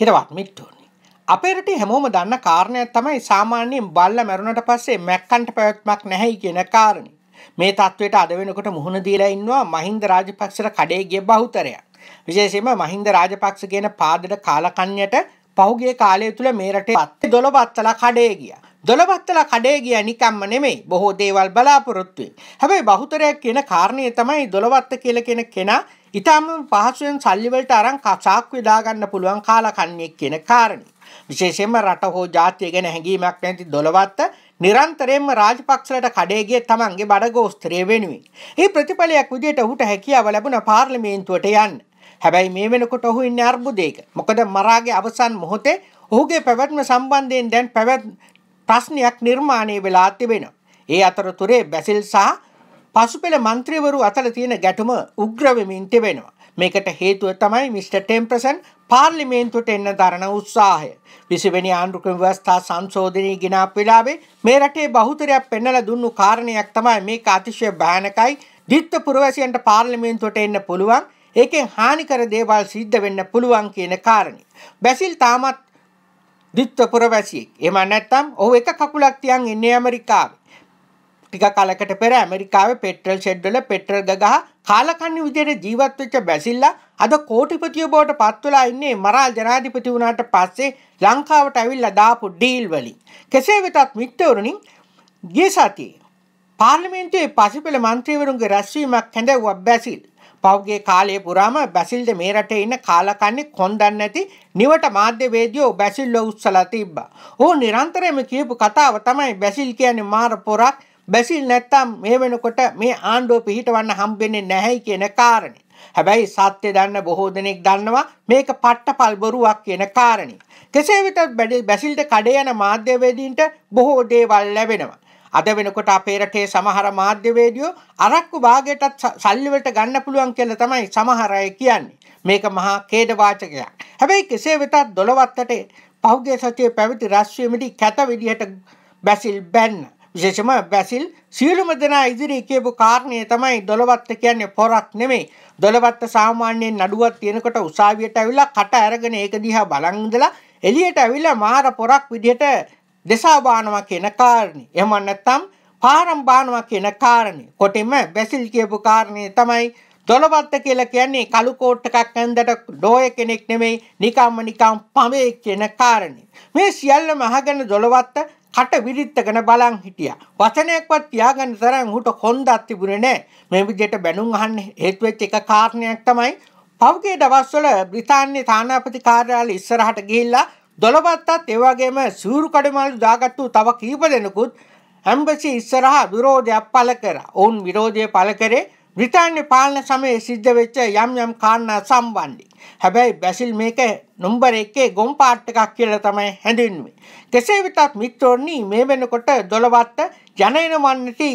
හිරවත් මිට්ටෝනි. අපේ රටේ හැමෝම දන්න කාරණයක් තමයි සාමාන්‍යයෙන් බල්ල මැරුණට පස්සේ මැක්කන්ට පැවැත්මක් නැහැයි කියන කාරණේ. මේ තත්ත්වයට අද වෙනකොට මුහුණ දීලා ඉන්නවා මහින්ද රාජපක්ෂට කඩේ ගිය බහුතරයක්. විශේෂයෙන්ම මහින්ද රාජපක්ෂ කියන පාදට කාලකන්්‍යට පහුගිය කාලය තුල මේ රටේ අත්තේ දොළපත්තලා කඩේ ගියා. දොළපත්තල කඩේ ගිය නිකම්ම නෙමෙයි බොහෝ දේවල් බලාපොරොත්තු වෙයි. හැබැයි බහුතරයක් කියන කාරණේ තමයි දොළවත්ත කියලා කියන කෙනා ඉතාම පහසුවෙන් සල්ලිවලට අරන් කසාක් විදාගන්න පුළුවන් කාලකන්නෙක් කියන කාරණේ. විශේෂයෙන්ම රට හෝ ජාතිය ගැන හැඟීමක් නැති දොළවත්ත නිරන්තරයෙන්ම රාජපක්ෂලට කඩේගේ තමන්ගේ බඩගෝස්ත්‍රය වෙනුවෙන්. ඒ ප්‍රතිඵලයක් විදියට ඔහුට හැකියාව ලැබුණ පාර්ලිමේන්තුවට යන්න. හැබැයි මේ වෙනකොට ඔහු ඉන්න අර්බුදයක. මොකද මරාගේ අවසන් මොහොතේ ඔහුගේ පැවැත්ම සම්බන්ධයෙන් දැන් පැවැත් ප්‍රශ්නයක් නිර්මාණය වෙලා තිබෙනවා. ඒ අතරතුරේ බැසිල් සහ පසුපෙළ මන්ත්‍රීවරු අතර තියෙන ගැටුම උග්‍රවෙමින් තිබෙනවා. මේකට හේතුව තමයි මිට. ටෙම්ප්‍රසන් පාර්ලිමේන්තුවට එන්න දරන උත්සාහය. විසිවැනි ආණ්ඩුක්‍රම ව්‍යවස්ථා සංශෝධනී ගෙනාපු වෙලාවේ මේ රටේ බහුතරයක් පෙන්නල දුන්නු කාරණයක් තමයි මේක අතිශය භයානකයි. දිත්ත පුරවැසියන්ට පාර්ලිමේන්තුවට එන්න පුළුවන්. ඒකෙන් හානිකර දේවල් සිද්ධ වෙන්න පුළුවන් කියන කාරණය. බැසිල් තාමත් දිත්ත පුරවැසියෙක්. එහෙම නැත්නම් ඔහු එක කකුලක් තියන් ඉන්නේ ඇමරිකාවේ. ටික කලකට පෙර ඇමරිකාව පෙට්‍රල් ෂෙඩ්වල පෙට්‍රල් ගහ කාලකන්න විදියට ජීවත්වෙච්ච බැසිල්ලා අද කෝටිපතිය බෝට පත්වලා ඉන්නේ මරාල් ජනාධිපති වුණාට පස්සේ ලංකාවට ඇවිල්ලා දාපු ඩීල් වලින්. කෙසේ වෙතත් මිත්‍රවරුනි ගිය සතියේ පාර්ලිමේන්තුවේ පසිපෙළ മന്ത്രിවරුන්ගේ රැස්වීමක් හැඳවුවා බැසිල්. පෞගේ කාලය පුරාම බැසිල්ද මේ රටේ ඉන්න කාලකන්නේ කොන්දන් නැති නිවට මාධ්‍යවේදියෝ බැසිල්ව උත්සලා තිබ්බා. ඕ නිරන්තරයෙන්ම කියපු කතාව තමයි බැසිල් කියන්නේ මාර පොරක් බැසිල් නැත්තම් මේ වෙනකොට මේ ආණ්ඩුව පිහිටවන්න හම්බෙන්නේ නැහැයි කියන කාරණේ. හැබැයි සත්‍ය දන්න බොහෝ දෙනෙක් දන්නවා මේක පට්ටපල් බොරුවක් කියන කාරණේ. කෙසේ වෙතත් බැසිල්ට කඩේ යන මාධ්‍යවේදීන්ට බොහෝ දේවල් ලැබෙනවා. අද වෙනකොට අපේ රටේ සමහර මාධ්‍යවේදියෝ අරක්කු භාගයටත් සල්ලි වලට ගන්න පුළුවන් කියලා තමයි සමහර අය කියන්නේ. මේක මහා ඛේදවාචකයක්. හැබැයි කෙසේ වෙතත් 12 වත්තේ පහුගිය සතියේ පැවති රාශ්‍රිය මිටි කැත විදිහට බැසිල් බැන්නා. විශේෂම බැසිල් සියලුම දෙනා ඉදිරි කියපු කාරණය තමයි දොළවත්ත කියන්නේ පොරක් නෙමෙයි. දොළවත්ත සාමාන්‍යයෙන් නඩුවක් තියෙනකොට උසාවියට ඇවිල්ලා කට අරගෙන ඒක දිහා බලන් ඉඳලා එළියට ඇවිල්ලා මාර පොරක් විදිහට දෙසා බානවා කියන කාරණේ. එහෙම නැත්නම් පාරම් බානවා කියන කාරණේ. කොටින්ම බැසිල් කියපු කාරණේ තමයි දොළවත්ත කියලා කියන්නේ කළු කෝට් එකක් ඇඳට ඩෝය කෙනෙක් නෙමෙයි නිකම්ම නිකම් පමේ කියන කාරණේ. මේ සියල්ලම අහගෙන දොළවත්ත කට විරිත්තගෙන බලන් හිටියා. වචනයක්වත් තියාගන්න තරම් හුට කොන්දක් තිබුණේ නැහැ. මේ විදිහට බැනුම් අහන්න හේතු වෙච්ච එක කාරණයක් තමයි පෞගේ දවස්වල බ්‍රිතාන්‍ය තානාපති කාර්යාලය ඉස්සරහට ගිහිල්ලා දොළපත්තත් ඒ වගේම සූරු කඩමාළු දාගත්තු තව කීප දෙනෙකුත් ඇම්බසි ඉස්සරහා විරෝධයක් පළ කරා. ඔවුන් විරෝධය පළ කරේ බ්‍රිතාන්‍ය පාලන සමයේ සිද්ධ වෙච්ච යම් යම් කාරණා සම්බන්ධයි. හැබැයි බැසිල් මේක නම්බර 1 ගොම් පාට් එකක් කියලා තමයි හැඳින්වෙන්නේ. කෙසේ වෙතත් මිත්‍රෝනි මේ වෙනකොට 12ත් ජනයන මන්නටි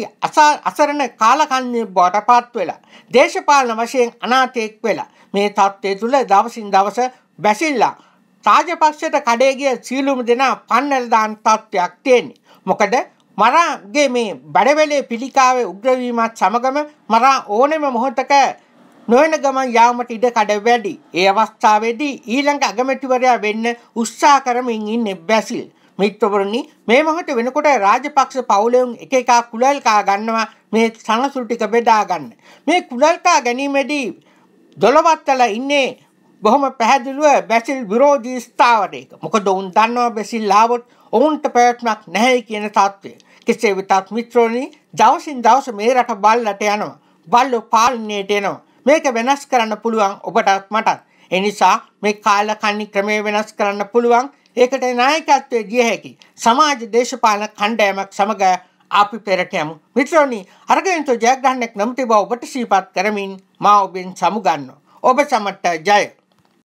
අසරණ කාලකන්ණිය බවට පත් වෙලා දේශපාලන වශයෙන් අනාථයෙක් වෙලා මේ තත්ත්වය තුල දවසින් දවස බැසිල්ලා රාජපක්ෂයට කඩේ ගිය සීලුම දෙනා පන්නල් දාන තත්ත්වයක් තියෙන්නේ. මොකද මරාගේ මේ බඩවැලේ පිළිකාවේ උග්‍රවීමත් සමගම මරා ඕනෙම මොහොතක නොවන ගමන් යාමට ඉඩ කඩ වැඩි. ඒ අවස්ථාවේදී ඊළඟ අගමැතිවරයා වෙන්න උත්සාහ කරමින් ඉන්නේ බැසිල්. මිත්‍රවරුනි මේ මොහොත වෙනකොට රාජපක්ෂ පවුලෙන් එක එකා කුලල්කා ගන්නවා මේ සනසුළු ටික බෙදා ගන්න. මේ කුලල්කා ගැනීමේදී දොළවත්තල ඉන්නේ බොහොම පැහැදිලිව බැසිල් විරෝධී ස්ථාවරයක. මොකද උන් දන්නවා බැසිල් ආවොත් ඔවුන්ට පැවැත්මක් නැහැ කියන තත්ත්වය. කෙසේ වෙතත් මිත්‍රෝනි දවසින් දවස මේ රට බල්ලට යනවා. බල්ලෝ පාලනයට එනවා. මේක වෙනස් කරන්න පුළුවන් ඔබටත් මටත්. එනිසා මේ කාලකන්ණි ක්‍රමය වෙනස් කරන්න පුළුවන්. ඒකට නායකත්වයේ ගිය හැකි සමාජ දේශපාලන කණ්ඩායමක් සමග අපි පෙරට යමු. මිත්‍රෝනි අරගයන්තු ජයග්‍රහණයක් නොමැති බව ඔබට සිහිපත් කරමින් මා ඔබෙන් සමුගන්නවා. ඔබ සමට ජය